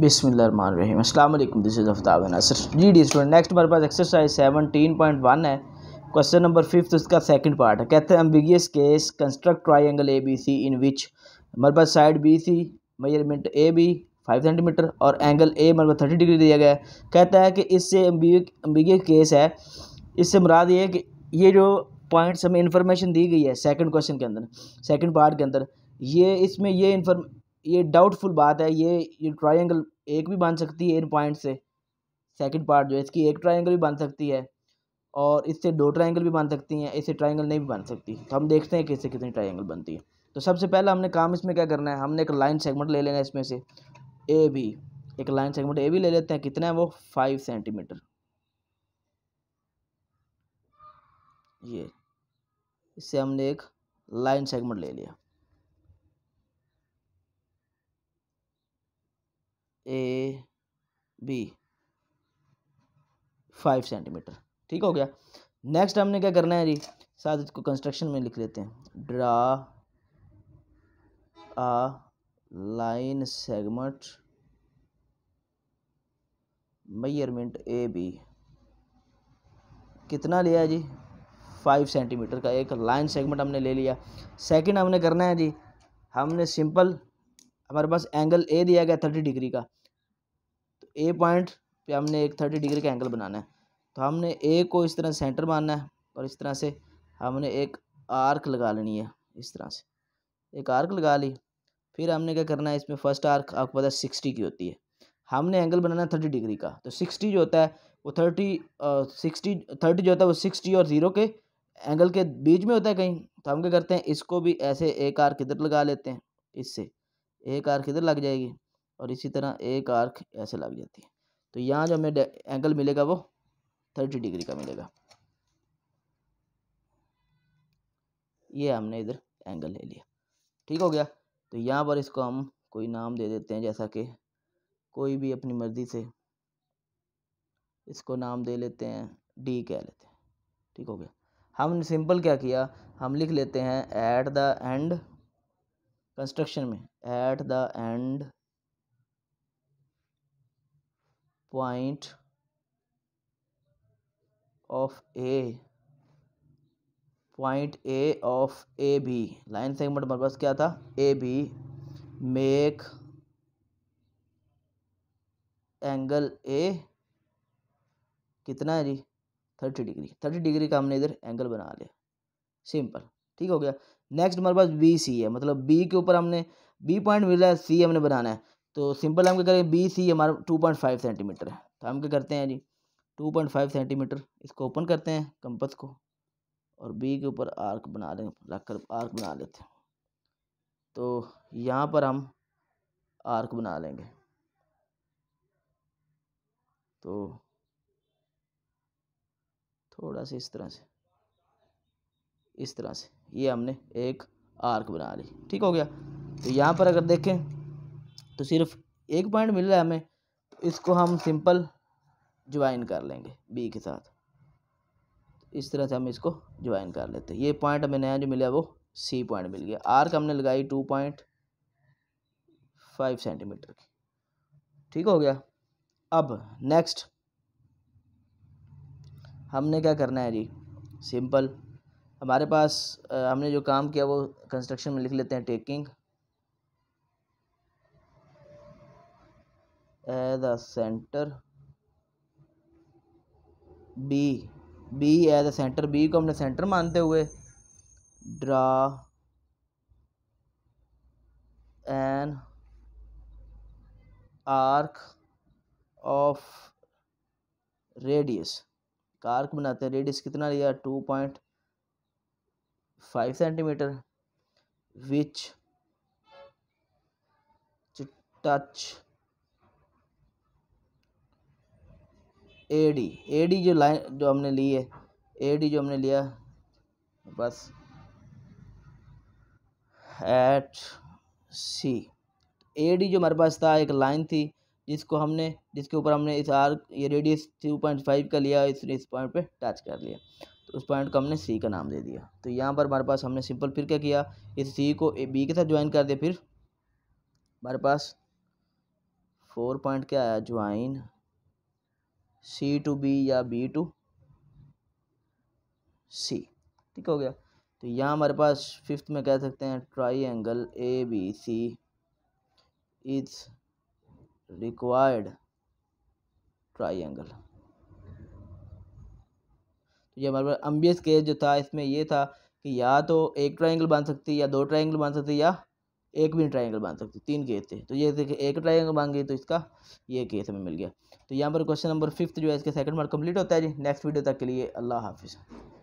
बिसमीम अल्लाम this is Aftab Nasar G D student next हमारे पास एक्सरसाइज सेवनटीन पॉइंट वन है क्वेश्चन नंबर फिफ्थ उसका सेकंड पार्ट है कहते हैं ambiguous case construct triangle A B C in which हमारे पास side B C measurement A B five centimetre और एंगल ए मतलब पास थर्टी डिग्री दिया गया है कहता है कि इससे एम्बिगियस केस है इससे मुराद ये है कि ये जो पॉइंट्स हमें इन्फॉर्मेशन दी गई है सेकेंड क्वेश्चन के अंदर सेकेंड पार्ट के अंदर ये इसमें ये इन्फॉर्म ये डाउटफुल बात है ये ये ट्राइंगल एक भी बन सकती है इन पॉइंट से सेकंड पार्ट जो है इसकी एक ट्राइंगल भी बन सकती है और इससे दो ट्राइंगल भी बन सकती हैं इससे ट्राइंगल नहीं भी बन सकती तो हम देखते हैं किससे कितनी ट्राइंगल बनती है तो सबसे पहले हमने काम इसमें क्या करना है हमने एक लाइन सेगमेंट ले लेना है इसमें से ए बी एक लाइन सेगमेंट ए बी ले लेते हैं कितना है वो फाइव सेंटीमीटर ये इससे हमने एक लाइन सेगमेंट ले लिया ए बी फाइव सेंटीमीटर ठीक हो गया नेक्स्ट हमने क्या करना है जी साथ इसको कंस्ट्रक्शन में लिख लेते हैं draw a line segment measurement A B कितना लिया है जी फाइव सेंटीमीटर का एक लाइन सेगमेंट हमने ले लिया सेकंड हमने करना है जी हमने सिंपल हमारे पास एंगल ए दिया गया थर्टी डिग्री का ए पॉइंट पे हमने एक थर्टी डिग्री का एंगल बनाना है तो हमने ए को इस तरह सेंटर मानना है और इस तरह से हमने एक आर्क लगा लेनी है इस तरह से एक आर्क लगा ली फिर हमने क्या करना है इसमें फर्स्ट आर्क आपको पता है सिक्सटी की होती है हमने एंगल बनाना है थर्टी डिग्री का तो सिक्सटी जो होता है वो थर्टी सिक्सटी थर्टी जो होता है वो सिक्सटी और ज़ीरो के एंगल के बीच में होता है कहीं तो हम क्या करते हैं इसको भी ऐसे एक आर्क इधर लगा लेते हैं इससे एक आर्क इधर लग जाएगी और इसी तरह एक आर्क ऐसे लग जाती है तो यहाँ जो हमें एंगल मिलेगा वो थर्टी डिग्री का मिलेगा ये हमने इधर एंगल ले लिया ठीक हो गया तो यहाँ पर इसको हम कोई नाम दे देते हैं जैसा कि कोई भी अपनी मर्ज़ी से इसको नाम दे लेते हैं डी कह लेते हैं ठीक हो गया हमने सिंपल क्या किया हम लिख लेते हैं ऐट द एंड कंस्ट्रक्शन में at the end point of A point A of A B line segment हमारे पास क्या था A B make angle A कितना है जी थर्टी डिग्री थर्टी डिग्री का हमने इधर एंगल बना लिया सिंपल ठीक हो गया नेक्स्ट हमारे पास बी सी है मतलब बी के ऊपर हमने बी पॉइंट मिल रहा है सी हमने बनाना है तो सिंपल हम क्या करें बी सी हमारा टू पॉइंट फाइव सेंटीमीटर है तो हम क्या करते हैं जी टू पॉइंट फाइव सेंटीमीटर इसको ओपन करते हैं कंपस को और बी के ऊपर आर्क बना लें रख कर आर्क बना लेते हैं तो यहाँ पर हम आर्क बना लेंगे तो थोड़ा सा इस तरह से इस तरह से ये हमने एक आर्क बना ली ठीक हो गया तो यहाँ पर अगर देखें तो सिर्फ एक पॉइंट मिल रहा है हमें तो इसको हम सिंपल ज्वाइन कर लेंगे बी के साथ इस तरह से हम इसको ज्वाइन कर लेते हैं ये पॉइंट हमें नया जो मिला वो सी पॉइंट मिल गया आर्क हमने लगाई टू पॉइंट फाइव सेंटीमीटर की ठीक हो गया अब नेक्स्ट हमने क्या करना है जी सिंपल हमारे पास हमने जो काम किया वो कंस्ट्रक्शन में लिख लेते हैं taking at the center B B as a centre B को हमने सेंटर मानते हुए draw an arc of radius arc बनाते हैं रेडियस कितना लिया two point five centimetre which touch A D A D जो लाइन जो हमने ली है ए डी जो हमने लिया बस एट सी ए डी जो हमारे पास था एक लाइन थी जिसको हमने जिसके ऊपर हमने इस आर ये रेडियस टू पॉइंट फाइव का लिया इसने इस पॉइंट पे टच कर लिया तो उस पॉइंट को हमने सी का नाम दे दिया तो यहाँ पर हमारे पास हमने सिंपल फिर क्या किया इस सी को ए बी के साथ ज्वाइन कर दिया फिर हमारे पास फोर पॉइंट क्या आया ज्वाइन सी टू बी या बी टू सी ठीक हो गया तो यहाँ हमारे पास फिफ्थ में कह सकते हैं triangle A B C is required angle तो ये हमारे पास अम्बियस केस जो था इसमें ये था कि या तो एक ट्राइंगल बन सकती है या दो ट्राइंगल बन सकती है या एक भी ट्राइंगल बांध सकते तीन केस थे तो ये देखिए एक ट्राइंगल बांध गई तो इसका ये केस हमें मिल गया तो यहाँ पर क्वेश्चन नंबर फिफ्थ जो है इसका सेकंड मार्क कंप्लीट होता है जी नेक्स्ट वीडियो तक के लिए अल्लाह हाफिज़